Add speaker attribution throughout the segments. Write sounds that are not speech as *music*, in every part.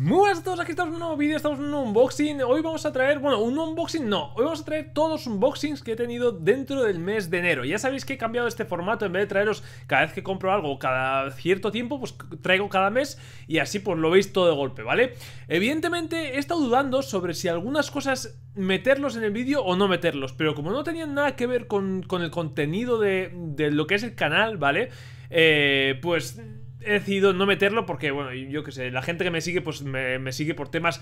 Speaker 1: Muy buenas a todos, aquí estamos en un nuevo vídeo, estamos en un unboxing Hoy vamos a traer, bueno, un unboxing no Hoy vamos a traer todos los unboxings que he tenido dentro del mes de enero Ya sabéis que he cambiado este formato, en vez de traeros cada vez que compro algo Cada cierto tiempo, pues traigo cada mes Y así pues lo veis todo de golpe, ¿vale? Evidentemente he estado dudando sobre si algunas cosas meterlos en el vídeo o no meterlos Pero como no tenían nada que ver con, el contenido de, de, lo que es el canal, ¿vale? Eh, pues he decidido no meterlo porque, bueno, yo qué sé, la gente que me sigue, pues me, sigue por temas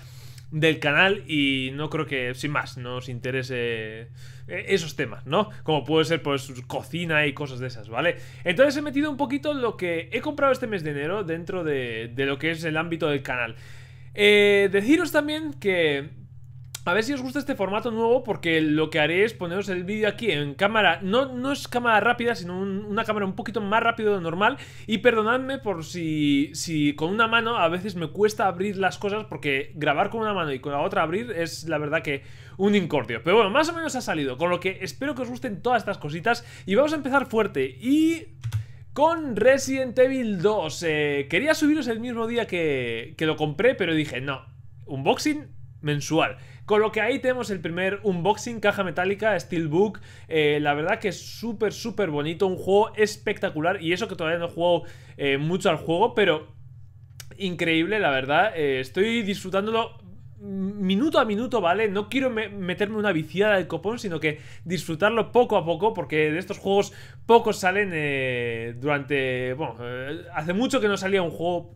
Speaker 1: del canal y no creo que, sin más, nos interese eh, esos temas, ¿no? Como puede ser, pues, cocina y cosas de esas, ¿vale? Entonces he metido un poquito lo que he comprado este mes de enero dentro de, lo que es el ámbito del canal. Eh, deciros también que a ver si os gusta este formato nuevo porque lo que haré es poneros el vídeo aquí en cámara, no, no es cámara rápida, sino una cámara un poquito más rápida de lo normal y perdonadme por si, si con una mano a veces me cuesta abrir las cosas porque grabar con una mano y con la otra abrir es la verdad que un incordio. Pero bueno, más o menos ha salido, con lo que espero que os gusten todas estas cositas y vamos a empezar fuerte y con Resident Evil 2. Eh, quería subiros el mismo día que, que lo compré, pero dije, no, unboxing mensual. Con lo que ahí tenemos el primer unboxing, caja metálica, Steelbook. Eh, la verdad que es súper, súper bonito, un juego espectacular. Y eso que todavía no he jugado eh, mucho al juego, pero increíble, la verdad. Eh, estoy disfrutándolo minuto a minuto, ¿vale? No quiero meterme una viciada del copón, sino que disfrutarlo poco a poco, porque de estos juegos pocos salen durante... Bueno, hace mucho que no salía un juego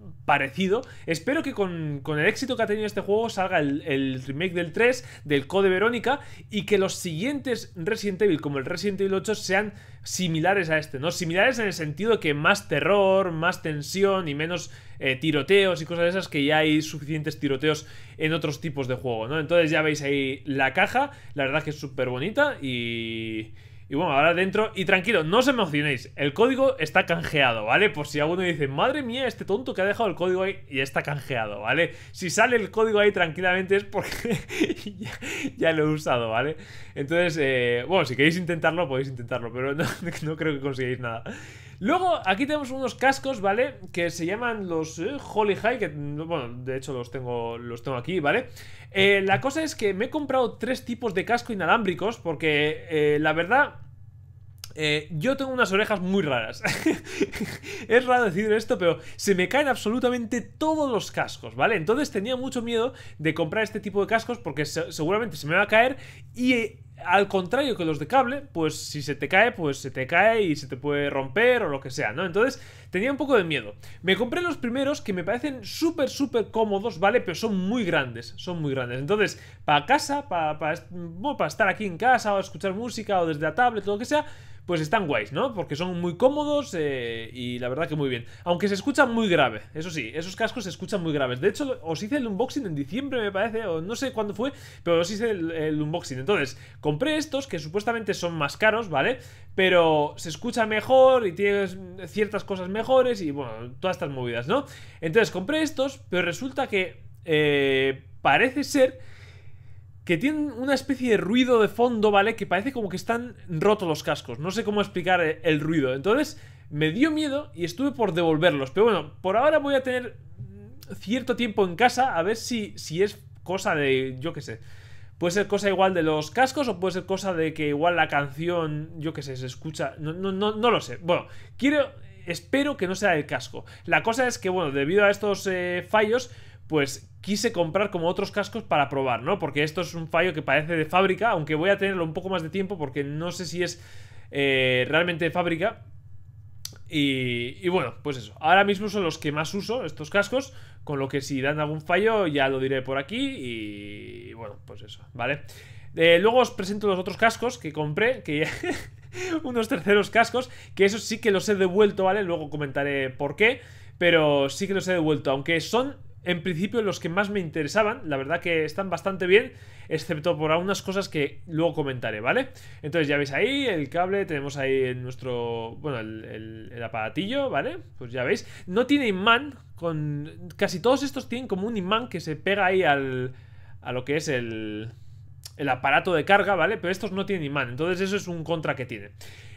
Speaker 1: Espero que con, el éxito que ha tenido este juego salga el, remake del 3, del Code Verónica, y que los siguientes Resident Evil, como el Resident Evil 8, sean similares a este, ¿no? Similares en el sentido de que más terror, más tensión y menos eh, tiroteos y cosas de esas que ya hay suficientes tiroteos en otros tipos de juego, ¿no? Entonces ya veis ahí la caja, la verdad que es súper bonita y... Y bueno, ahora dentro. Y tranquilo, no os emocionéis. El código está canjeado, ¿vale? Por si alguno dice, madre mía, este tonto que ha dejado el código ahí y está canjeado, ¿vale? Si sale el código ahí tranquilamente es porque *laughs* ya, lo he usado, ¿vale? Entonces, eh, bueno, si queréis intentarlo, podéis intentarlo, pero *laughs* no, creo que consigáis nada. Luego, aquí tenemos unos cascos, ¿vale? Que se llaman los eh, Holy High, que, bueno, de hecho los tengo, los tengo aquí, ¿vale? Eh, la cosa es que me he comprado tres tipos de casco inalámbricos, porque la verdad eh, yo tengo unas orejas muy raras. *laughs* es raro decir esto, pero se me caen absolutamente todos los cascos, ¿vale? Entonces tenía mucho miedo de comprar este tipo de cascos porque seguramente se me va a caer y... Eh, al contrario que los de cable, pues si se te cae, pues se te cae y se te puede romper o lo que sea, ¿no? Entonces, Tenía un poco de miedo. Me compré los primeros que me parecen súper, súper cómodos, ¿vale? Pero son muy grandes, son muy grandes. Entonces, para casa, para, para, estar aquí en casa o escuchar música o desde la tablet, todo lo que sea, pues están guays, ¿no? Porque son muy cómodos eh, y la verdad que muy bien. Aunque se escuchan muy grave, eso sí, esos cascos se escuchan muy graves. De hecho, os hice el unboxing en diciembre, me parece, o no sé cuándo fue, pero os hice el, el unboxing. Entonces, compré estos que supuestamente son más caros, ¿vale? Pero se escucha mejor y tienes ciertas cosas mejor mejores y bueno, todas estas movidas, ¿no? Entonces compré estos, pero resulta que eh, parece ser que tienen una especie de ruido de fondo, ¿vale? Que parece como que están rotos los cascos. No sé cómo explicar el ruido. Entonces me dio miedo y estuve por devolverlos. Pero bueno, por ahora voy a tener cierto tiempo en casa a ver si, si es cosa de, yo qué sé. Puede ser cosa igual de los cascos o puede ser cosa de que igual la canción, yo qué sé, se escucha. No, no lo sé. Bueno, quiero espero que no sea el casco. La cosa es que, bueno, debido a estos eh, fallos, pues quise comprar como otros cascos para probar, ¿no? Porque esto es un fallo que parece de fábrica, aunque voy a tenerlo un poco más de tiempo porque no sé si es eh, realmente de fábrica. Y, bueno, pues eso. Ahora mismo son los que más uso, estos cascos. Con lo que si dan algún fallo ya lo diré por aquí. Y, bueno, pues eso, ¿vale? Eh, luego os presento los otros cascos que compré, que *laughs* *laughs* unos terceros cascos, que eso sí que los he devuelto, ¿vale? Luego comentaré por qué, pero sí que los he devuelto, aunque son en principio los que más me interesaban, la verdad que están bastante bien, excepto por algunas cosas que luego comentaré, ¿vale? Entonces ya veis ahí el cable, tenemos ahí nuestro, bueno, el, aparatillo, ¿vale? Pues ya veis, no tiene imán, con casi todos estos tienen como un imán que se pega ahí al, a lo que es el el aparato de carga, ¿vale? Pero estos no tienen imán, entonces eso es un contra que tiene.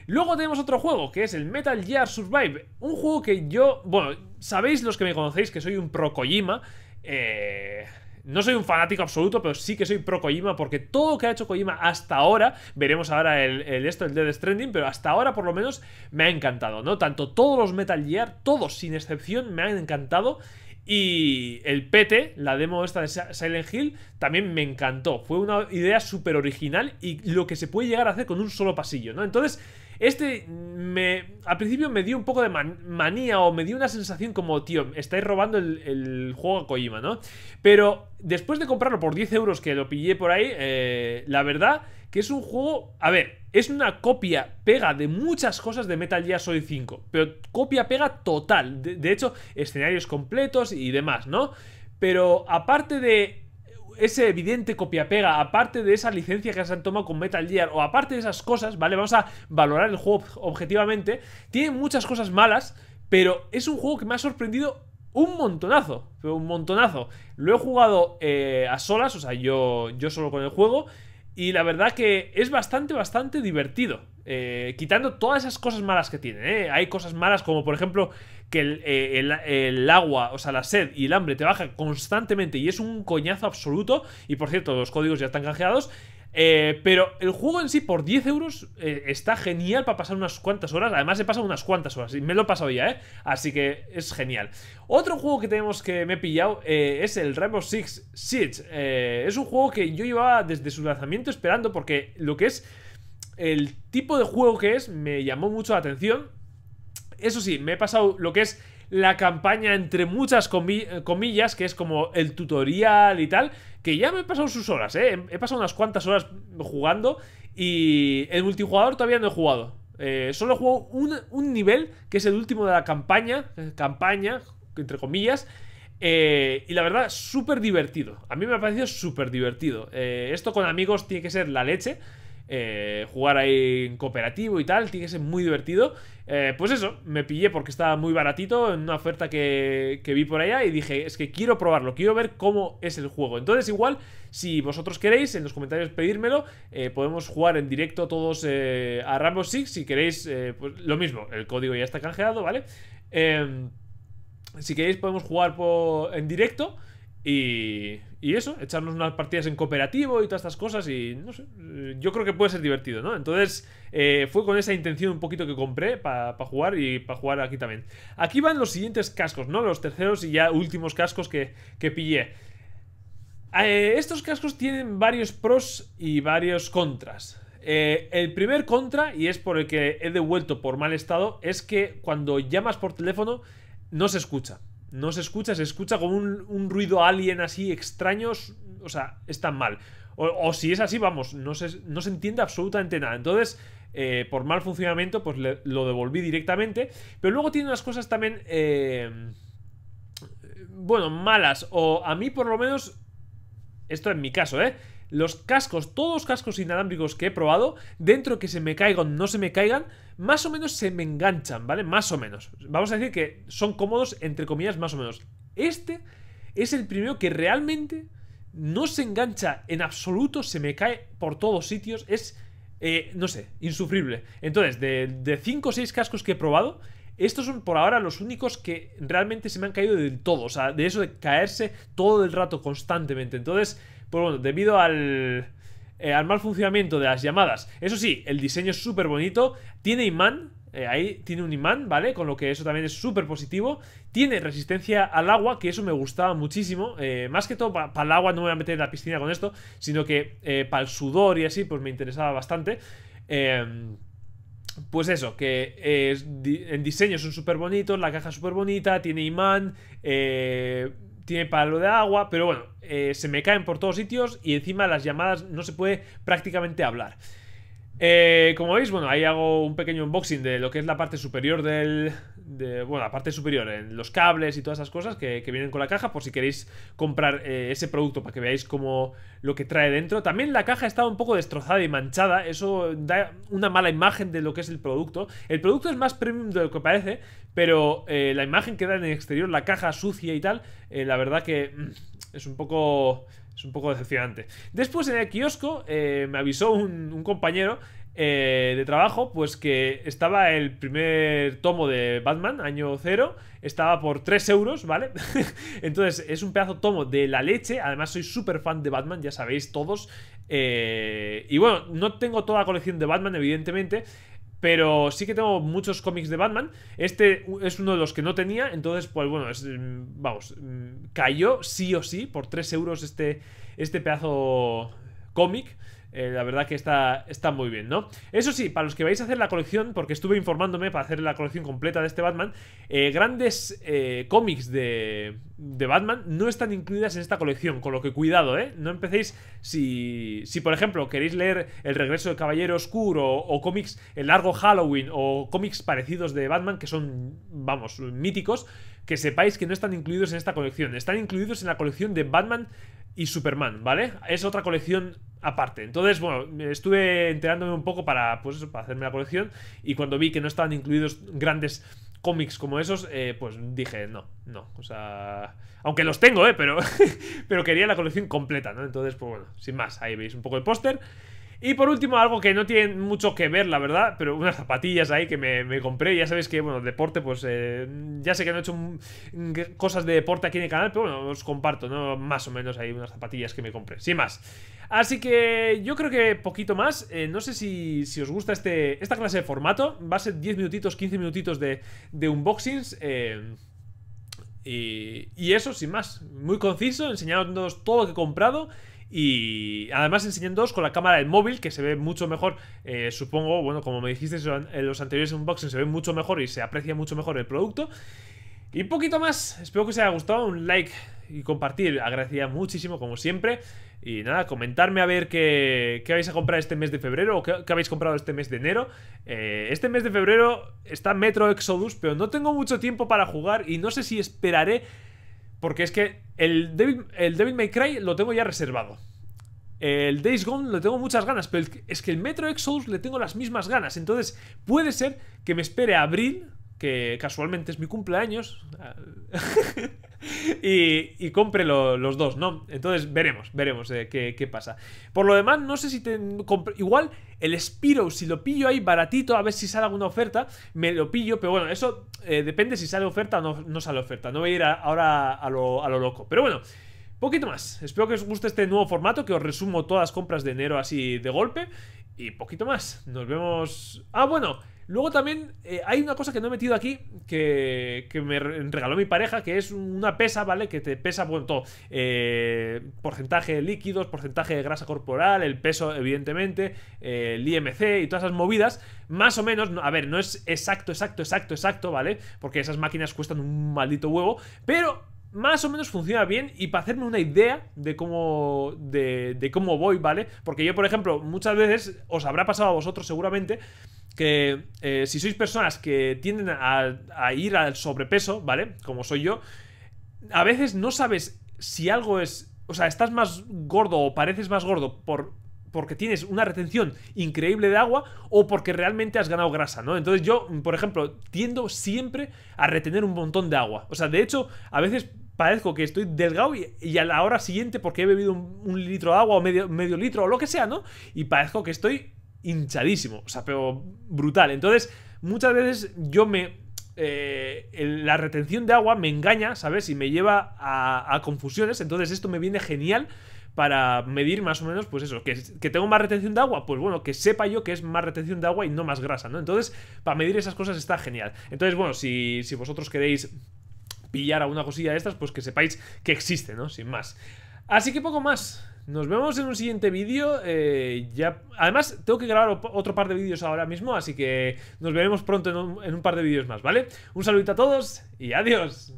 Speaker 1: Luego tenemos otro juego, que es el Metal Gear Survive, un juego que yo, bueno, sabéis los que me conocéis que soy un pro Kojima, eh, No soy un fanático absoluto, pero sí que soy pro Kojima porque todo lo que ha hecho Kojima hasta ahora, veremos ahora el, esto, el Dead Stranding, pero hasta ahora por lo menos me ha encantado, ¿no? Tanto todos los Metal Gear, todos sin excepción, me han encantado. Y el PT, la demo esta de Silent Hill, también me encantó. Fue una idea súper original y lo que se puede llegar a hacer con un solo pasillo, ¿no? Entonces, este me, al principio me dio un poco de manía o me dio una sensación como, tío, estáis robando el, juego a Kojima, ¿no? Pero después de comprarlo por 10 euros que lo pillé por ahí, eh, la verdad que es un juego, a ver, es una copia pega de muchas cosas de Metal Gear Solid 5, pero copia pega total, de hecho, escenarios completos y demás, ¿no? Pero aparte de ese evidente copia-pega, aparte de esa licencia que se han tomado con Metal Gear, o aparte de esas cosas, ¿vale? Vamos a valorar el juego objetivamente. Tiene muchas cosas malas, pero es un juego que me ha sorprendido un montonazo, un montonazo. Lo he jugado eh, a solas, o sea, yo, yo solo con el juego, y la verdad que es bastante, bastante divertido. Eh, quitando todas esas cosas malas que tiene. ¿eh? Hay cosas malas como por ejemplo que eh, el, agua, o sea, la sed y el hambre te baja constantemente y es un coñazo absoluto. Y por cierto, los códigos ya están canjeados. Eh, pero el juego en sí, por 10 euros, eh, está genial para pasar unas cuantas horas. Además, he pasado unas cuantas horas y me lo he pasado ya, ¿eh? Así que es genial. Otro juego que tenemos que me he pillado es el Rainbow Six Siege. es un juego que yo llevaba desde su lanzamiento esperando porque lo que es el tipo de juego que es me llamó mucho la atención. Eso sí, me he pasado lo que es la campaña entre muchas eh, comillas, que es como el tutorial y tal, que ya me he pasado sus horas, ¿eh? He pasado unas cuantas horas jugando y el multijugador todavía no he jugado. Eh, solo he jugado un, nivel, que es el último de la campaña, campaña, entre comillas, y la verdad, súper divertido. A mí me ha parecido súper divertido. esto con amigos tiene que ser la leche. Eh, jugar ahí en cooperativo y tal, tiene que ser muy divertido. Eh, pues eso, me pillé porque estaba muy baratito en una oferta que, vi por allá y dije, es que quiero probarlo, quiero ver cómo es el juego. Entonces igual, si vosotros queréis, en los comentarios pedírmelo, eh, podemos jugar en directo todos a Rambo Six, si queréis, pues lo mismo, el código ya está canjeado, ¿vale? Em, si queréis podemos jugar en directo. Y, eso, echarnos unas partidas en cooperativo y todas estas cosas y no sé, eh, yo creo que puede ser divertido, ¿no? Entonces eh, fue con esa intención un poquito que compré para jugar y para jugar aquí también. Aquí van los siguientes cascos, ¿no? Los terceros y ya últimos cascos que, que pillé. Eh, estos cascos tienen varios pros y varios contras. el primer contra, y es por el que he devuelto por mal estado, es que cuando llamas por teléfono no se escucha. No se escucha, se escucha como un, un ruido alien así extraño. O sea, es tan mal. O, si es así, vamos, no se, no se entiende absolutamente nada. Entonces, eh, por mal funcionamiento, pues lo devolví directamente. Pero luego tiene unas cosas también, eh, bueno, malas. O a mí por lo menos, esto en mi caso, ¿eh? los cascos, todos los cascos inalámbricos que he probado, dentro que se me caigan o no se me caigan, más o menos se me enganchan, ¿vale? Más o menos. Vamos a decir que son cómodos, entre comillas, más o menos. Este es el primero que realmente no se engancha en absoluto, se me cae por todos sitios, es, eh, no sé, insufrible. Entonces, de 5 o 6 cascos que he probado, estos son por ahora los únicos que realmente se me han caído del todo, o sea, de eso de caerse todo el rato constantemente. Entonces, pues bueno, debido al, eh, al mal funcionamiento de las llamadas. Eso sí, el diseño es súper bonito. Tiene imán, eh, ahí tiene un imán, ¿vale? Con lo que eso también es súper positivo. Tiene resistencia al agua, que eso me gustaba muchísimo. Eh, más que todo para el agua, no me voy a meter en la piscina con esto, sino que para el sudor y así, pues me interesaba bastante. Em, pues eso, que en diseño son súper bonitos, la caja es súper bonita, tiene imán, Eh tiene palo de agua, pero bueno, eh, se me caen por todos sitios y encima las llamadas no se puede prácticamente hablar. Eh, como veis, bueno, ahí hago un pequeño unboxing de lo que es la parte superior del... bueno, la parte superior, los cables y todas esas cosas que, vienen con la caja por si queréis comprar eh, ese producto para que veáis cómo lo que trae dentro. También la caja está un poco destrozada y manchada, eso da una mala imagen de lo que es el producto. El producto es más premium de lo que parece, pero eh, la imagen que da en el exterior, la caja sucia y tal, eh, la verdad que mm, es un poco... Es un poco decepcionante. Después en el kiosco eh, me avisó un, compañero de trabajo, pues que estaba el primer tomo de Batman, año cero, estaba por 3 euros, ¿vale? *laughs* Entonces es un pedazo tomo de la leche, además soy súper fan de Batman, ya sabéis todos. y bueno, no tengo toda la colección de Batman, evidentemente. Pero sí que tengo muchos cómics de Batman. Este es uno de los que no tenía. Entonces, pues bueno, mm, vamos, mm, cayó sí o sí por 3 euros este, este pedazo cómic. Eh, la verdad que está, está muy bien, ¿no? Eso sí, para los que vais a hacer la colección, porque estuve informándome para hacer la colección completa de este Batman, eh, grandes eh, cómics de, de, Batman no están incluidas en esta colección, con lo que cuidado, ¿eh? No empecéis si, si por ejemplo, queréis leer El regreso del Caballero Oscuro o cómics El largo Halloween o cómics parecidos de Batman, que son, vamos, míticos, que sepáis que no están incluidos en esta colección. Están incluidos en la colección de Batman y Superman, ¿vale? Es otra colección aparte. Entonces, bueno, estuve enterándome un poco para, pues eso, para hacerme la colección y cuando vi que no estaban incluidos grandes cómics como esos, eh, pues dije, no, no, o sea, aunque los tengo, eh, pero, *laughs* pero quería la colección completa, ¿no? Entonces, pues bueno, sin más, ahí veis un poco el póster. Y por último, algo que no tiene mucho que ver, la verdad, pero unas zapatillas ahí que me, compré. Ya sabéis que, bueno, deporte, pues eh, ya sé que no he hecho cosas de deporte aquí en el canal, pero bueno, os comparto, ¿no? Más o menos ahí unas zapatillas que me compré, sin más. Así que yo creo que poquito más. Eh, no sé si, os gusta este, esta clase de formato. Va a ser 10 minutitos, 15 minutitos de, de unboxings. Eh, y, eso, sin más. Muy conciso, enseñándonos todo lo que he comprado. Y además enseñándoos con la cámara del móvil, que se ve mucho mejor. Eh, supongo, bueno, como me dijiste en los anteriores unboxings, se ve mucho mejor y se aprecia mucho mejor el producto. Y un poquito más, espero que os haya gustado, un like y compartir, Agradecía muchísimo como siempre. Y nada, comentarme a ver qué, qué vais a comprar este mes de febrero o qué, habéis comprado este mes de enero. Eh, este mes de febrero está Metro Exodus, pero no tengo mucho tiempo para jugar y no sé si esperaré porque es que el David, el May Cry lo tengo ya reservado. El Days Gone le tengo muchas ganas, pero es que el Metro Exodus le tengo las mismas ganas. Entonces, puede ser que me espere abril, que casualmente es mi cumpleaños. *laughs* y, compre los dos, ¿no? Entonces veremos, veremos eh, qué, qué, pasa. Por lo demás, no sé si te, igual el Spiro, si lo pillo ahí baratito, a ver si sale alguna oferta, me lo pillo, pero bueno, eso eh, depende si sale oferta o no, sale oferta. No voy a ir ahora a lo, a lo loco. Pero bueno, poquito más. Espero que os guste este nuevo formato, que os resumo todas las compras de enero así de golpe. Y poquito más. Nos vemos... Ah, bueno. Luego también eh, hay una cosa que no he metido aquí que, que, me regaló mi pareja, que es una pesa, ¿vale? Que te pesa, bueno, todo. Eh, porcentaje de líquidos, porcentaje de grasa corporal, el peso, evidentemente, eh, el IMC y todas esas movidas. Más o menos, a ver, no es exacto, exacto, exacto, exacto, ¿vale? Porque esas máquinas cuestan un maldito huevo, pero más o menos funciona bien y para hacerme una idea de cómo, de, cómo voy, ¿vale? Porque yo, por ejemplo, muchas veces os habrá pasado a vosotros seguramente que eh, si sois personas que tienden a, ir al sobrepeso, ¿vale? Como soy yo, a veces no sabes si algo es... O sea, estás más gordo o pareces más gordo por, porque tienes una retención increíble de agua o porque realmente has ganado grasa, ¿no? Entonces yo, por ejemplo, tiendo siempre a retener un montón de agua. O sea, de hecho, a veces parezco que estoy delgado y, a la hora siguiente, porque he bebido un, litro de agua o medio, medio, litro o lo que sea, ¿no? Y parezco que estoy hinchadísimo, o sea, pero brutal. Entonces, muchas veces yo me... Eh, la retención de agua me engaña, ¿sabes? Y me lleva a, confusiones, entonces esto me viene genial para medir más o menos, pues eso, que, que tengo más retención de agua, pues bueno, que sepa yo que es más retención de agua y no más grasa, ¿no? Entonces, para medir esas cosas está genial. Entonces, bueno, si, si vosotros queréis pillar alguna cosilla de estas, pues que sepáis que existe, ¿no? Sin más. Así que poco más. Nos vemos en un siguiente vídeo. Eh, ya... Además, tengo que grabar otro par de vídeos ahora mismo, así que nos veremos pronto en un, en un par de vídeos más, ¿vale? Un saludito a todos y adiós.